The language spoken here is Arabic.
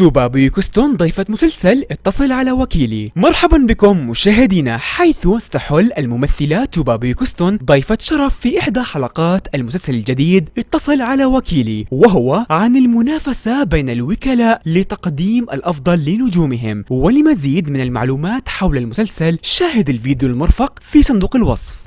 مكتوبة بيوكستون ضيفة مسلسل اتصل على وكيلي مرحبا بكم مشاهدينا حيث استحل الممثلة توبا بيوكستون ضيفة شرف في إحدى حلقات المسلسل الجديد اتصل على وكيلي وهو عن المنافسة بين الوكلاء لتقديم الأفضل لنجومهم ولمزيد من المعلومات حول المسلسل شاهد الفيديو المرفق في صندوق الوصف